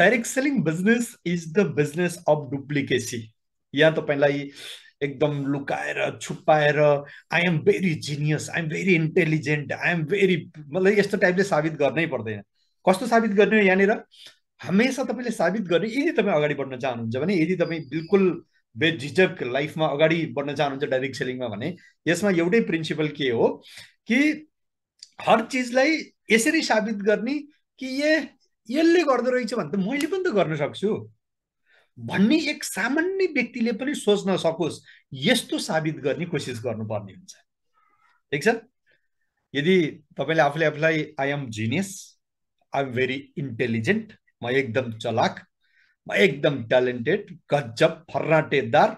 direct selling business is the business of duplicacy यहाँ तपाईँलाई एकदम लुकाएर छुप्पाएर I am very genius I am very intelligent I am very मतलब यस्तो टाइपले साबित गर्नै पर्दैन कस्तो साबित गर्ने हो यहाँनिर हमेसा तपाईँले साबित गर्ने यदि तपाईँ अगाडि बढ्न चाहनुहुन्छ भने यदि तपाईँ बिल्कुल बेझिझक लाइफमा अगाडि बढ्न चाहनुहुन्छ डाइरेक्ट सेलिङमा भने यसमा एउटै प्रिन्सिपल के हो कि हर चिजलाई यसरी साबित गर्ने कि ए यसले गर्दो रहेछ भने त मैले पनि त गर्न सक्छु भन्ने एक सामान्य व्यक्तिले पनि सोच्न सकोस् यस्तो साबित गर्ने कोसिस गर्नुपर्ने हुन्छ ठिक छ यदि तपाईँले आफूले आफूलाई I am genius I am very intelligent म एकदम चलाक म एकदम ट्यालेन्टेड गजब फर्राटेदार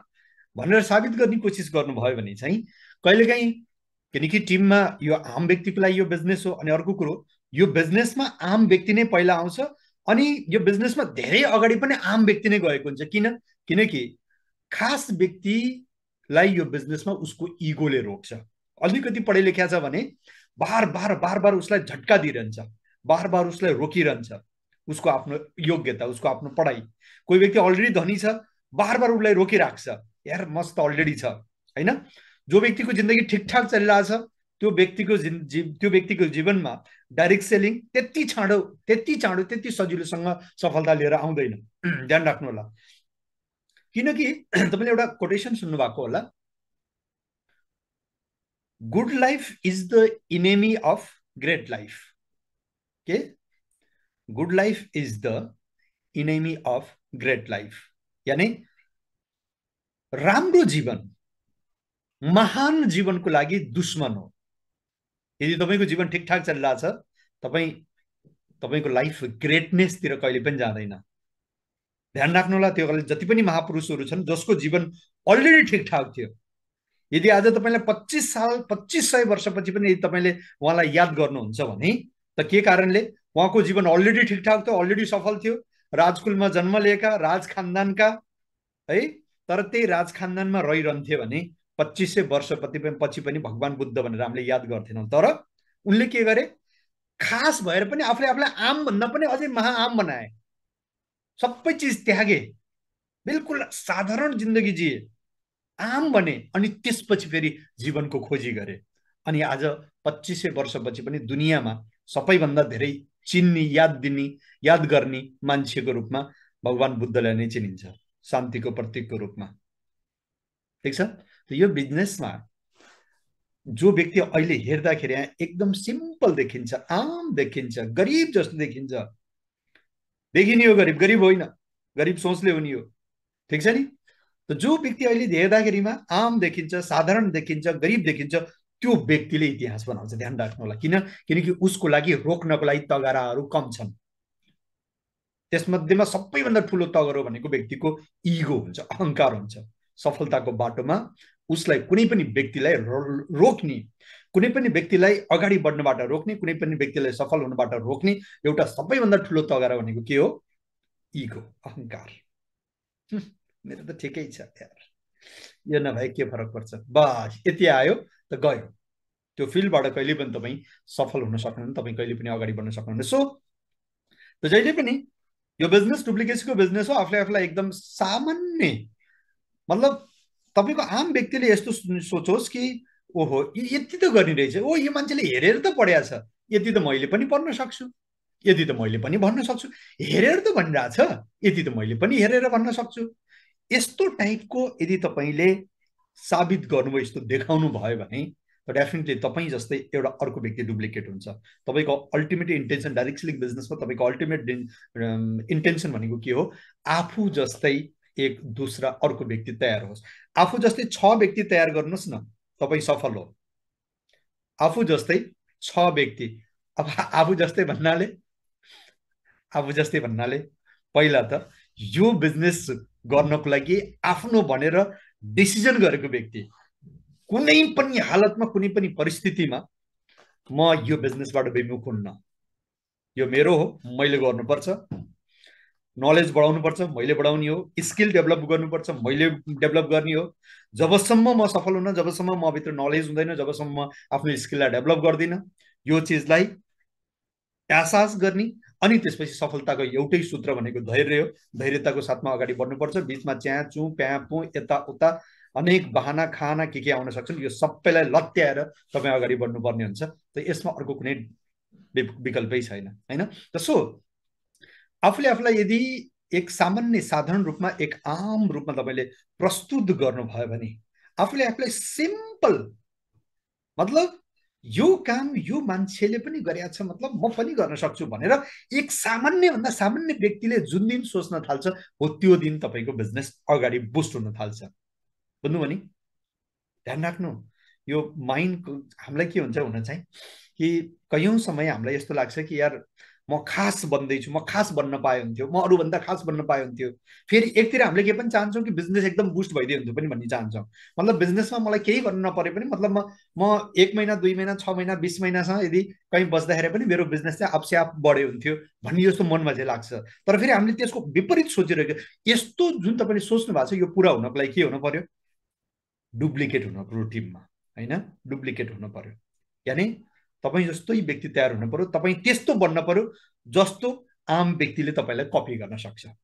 भनेर साबित गर्ने कोसिस गर्नुभयो भने चाहिँ कहिलेकाहीँ किनकि टिममा यो आम व्यक्तिको लागि यो बिजनेस हो अनि अर्को कुरो यो बिजनेसमा आम व्यक्ति नै पहिला आउँछ अनि यो बिजनेसमा धेरै अगाडि पनि आम व्यक्ति नै गएको हुन्छ किन किनकि खास व्यक्तिलाई यो बिजनेसमा उसको इगोले रोक्छ अलिकति पढे लेख्या छ भने बार बार बार बार उसलाई झट्का दिइरहन्छ बार बार उसलाई रोकिरहन्छ उसको आफ्नो योग्यता उसको आफ्नो पढाइ कोही व्यक्ति अलरेडी धनी छ बार बार उसलाई रोकिराख्छ यार मस्त अलरेडी छ होइन जो व्यक्तिको जिन्दगी ठिकठाक चलिरहेछ त्यो व्यक्तिको त्यो व्यक्तिको जीवनमा डाइरेक्ट सेलिङ त्यति चाँडो त्यति चाँडो त्यति सजिलोसँग सफलता लिएर आउँदैन ध्यान राख्नु होला किनकि तपाईँले एउटा कोटेसन सुन्नुभएको होला good life is the enemy of great life के good life is the enemy of great life यानि राम्रो जीवन महान जीवनको लागि दुश्मन हो यदि तपाईँको जीवन ठिकठाक चलिरहेछ तपाईँ तपाईँको लाइफ ग्रेटनेसतिर कहिले पनि जाँदैन ध्यान राख्नु होला त्यो जति पनि महापुरुषहरू छन् जसको जीवन अलरेडी ठिकठाक थियो यदि आज तपाईँलाई पच्चिस साल पच्चिस सय वर्षपछि पनि यदि तपाईँले उहाँलाई याद गर्नुहुन्छ भने त के कारणले उहाँको जीवन अलरेडी ठिकठाक थियो अलरेडी सफल थियो राजकुलमा जन्म लिएका राज खानदानका है तर त्यही राज खानदानमा रहिरहन्थे भने पच्चिस सय वर्षपछि पनि पछि पनि भगवान् बुद्ध भनेर हामीले याद गर्थेनौँ तर उनले के गरे खास भएर पनि आफूले आफूलाई आम भन्दा पनि अझै महाआम बनाए सबै चिज त्यागे बिल्कुल साधारण जिन्दगी जिए आम बने अनि त्यसपछि फेरि जीवनको खोजी गरे अनि आज पच्चिस सय वर्षपछि पनि दुनियाँमा सबैभन्दा धेरै चिन्ने याद दिने याद गर्ने मान्छेको रूपमा भगवान् बुद्धलाई नै चिनिन्छ शान्तिको प्रतीकको रूपमा ठिक छ त यो बिजनेसमा जो व्यक्ति अहिले हेर्दाखेरि यहाँ एकदम सिम्पल देखिन्छ आम देखिन्छ गरिब जस्तो देखिन्छ देखिने हो गरिब गरिब होइन गरिब सोचले हुने हो ठिक छ नि त जो व्यक्ति अहिले हेर्दाखेरिमा आम देखिन्छ साधारण देखिन्छ गरिब देखिन्छ त्यो व्यक्तिले इतिहास बनाउँछ ध्यान राख्नु होला किन किनकि उसको लागि रोक्नको लागि तगाराहरू कम छन् त्यसमध्येमा सबैभन्दा ठुलो तगरो भनेको व्यक्तिको इगो हुन्छ अहङ्कार हुन्छ सफलताको बाटोमा उसलाई कुनै पनि व्यक्तिलाई रोक्ने कुनै पनि व्यक्तिलाई अगाडि बढ्नबाट रोक्ने कुनै पनि व्यक्तिलाई सफल हुनबाट रोक्ने एउटा सबैभन्दा ठुलो तगारा भनेको के हो इगो अहङ्कार मेरो त ठिकै छ यार यो नभए के फरक पर्छ बस यति आयो त गयो त्यो फिल्डबाट कहिले पनि तपाईँ सफल हुन सक्नुहुन्न तपाईँ कहिले पनि अगाडि बढ्न सक्नुहुन्न सो त जहिले पनि यो बिजनेस डुप्लिकेसीको बिजनेस हो आफूले आफूलाई एकदम सामान्य मतलब तपाईँको आम व्यक्तिले यस्तो सोचोस् कि ओहो यति त गरिरहेछ ओ यो मान्छेले हेरेर त पढिया छ यति त मैले पनि पढ्न सक्छु यति त मैले पनि भन्न सक्छु हेरेर त भनिरहेछ यति त मैले पनि हेरेर भन्न सक्छु यस्तो टाइपको यदि तपाईँले साबित गर्नुभयो यस्तो देखाउनु भयो भने डेफिनेटली तपाईँ जस्तै एउटा अर्को व्यक्ति डुप्लिकेट हुन्छ तपाईँको अल्टिमेट इन्टेन्सन डाइरेक्टली बिजनेसमा तपाईँको अल्टिमेट इन्टेन्सन भनेको के हो आफू जस्तै एक दुसरा अर्को व्यक्ति तयार होस् आफू जस्तै छ व्यक्ति तयार गर्नुहोस् न तपाईँ सफल हो आफू जस्तै छ व्यक्ति अब आफू जस्तै भन्नाले आफू जस्तै भन्नाले पहिला त यो बिजनेस गर्नको लागि आफ्नो भनेर डिसिजन गरेको व्यक्ति कुनै पनि हालतमा कुनै पनि परिस्थितिमा म यो बिजनेसबाट विमुख हुन्न यो मेरो हो मैले गर्नुपर्छ नलेज बढाउनुपर्छ मैले बढाउने हो स्किल डेभलप गर्नुपर्छ मैले डेभलप गर्ने हो जबसम्म म सफल हुन जबसम्म म भित्र नलेज हुँदैन जबसम्म म आफ्नो स्किललाई डेभलप गर्दिनँ यो चिजलाई एहसास गर्ने अनि त्यसपछि सफलताको एउटै सूत्र भनेको धैर्य हो धैर्यताको साथमा अगाडि बढ्नुपर्छ बिचमा च्या चु प्यापु यताउता अनेक बहाना खाना के के आउन सक्छन् यो सबैलाई लत्याएर तपाईँ अगाडि बढ्नुपर्ने हुन्छ त यसमा अर्को कुनै विकल्पै छैन होइन सो आफूले आफूलाई यदि एक सामान्य साधारण रूपमा एक आम रूपमा तपाईँले प्रस्तुत गर्नुभयो भने आफूले आफूलाई सिम्पल मतलब यो काम यो मान्छेले पनि गरेका छ मतलब म पनि गर्न सक्छु भनेर एक सामान्यभन्दा सामान्य व्यक्तिले जुन दिन सोच्न थाल्छ हो त्यो दिन तपाईँको बिजनेस अगाडि बुस्ट हुन थाल्छ बुझ्नु भने ध्यान राख्नु यो माइन्डको हामीलाई के हुन्छ हुन चाहिँ कि कयौँ समय हामीलाई यस्तो लाग्छ कि यार म खास बन्दैछु म खास बन्न पाए हुन्थ्यो म अरूभन्दा खास बन्न पाए हुन्थ्यो फेरि एकतिर हामीले के पनि चाहन्छौँ कि बिजनेस एकदम बुस्ट भइदियो हुन्थ्यो पनि भन्ने चाहन्छौँ मतलब बिजनेसमा मलाई केही गर्नु नपरे पनि मतलब म म एक महिना दुई महिना छ महिना बिस महिनासम्म यदि कहीँ बस्दाखेरि पनि मेरो बिजनेस चाहिँ आफसे आप बढ्यो हुन्थ्यो भन्ने जस्तो मनमा चाहिँ लाग्छ तर फेरि हामीले त्यसको विपरीत सोचिरहेको यस्तो जुन तपाईँले सोच्नु भएको छ यो पुरा हुनको लागि के हुनु पर्यो डुप्लिकेट हुनु पऱ्यो टिममा होइन डुप्लिकेट हुनु पर्यो यानि तपाईँ जस्तै व्यक्ति तयार हुनु पऱ्यो तपाईँ त्यस्तो बन्न पऱ्यो जस्तो आम व्यक्तिले तपाईँलाई कपी गर्न सक्छ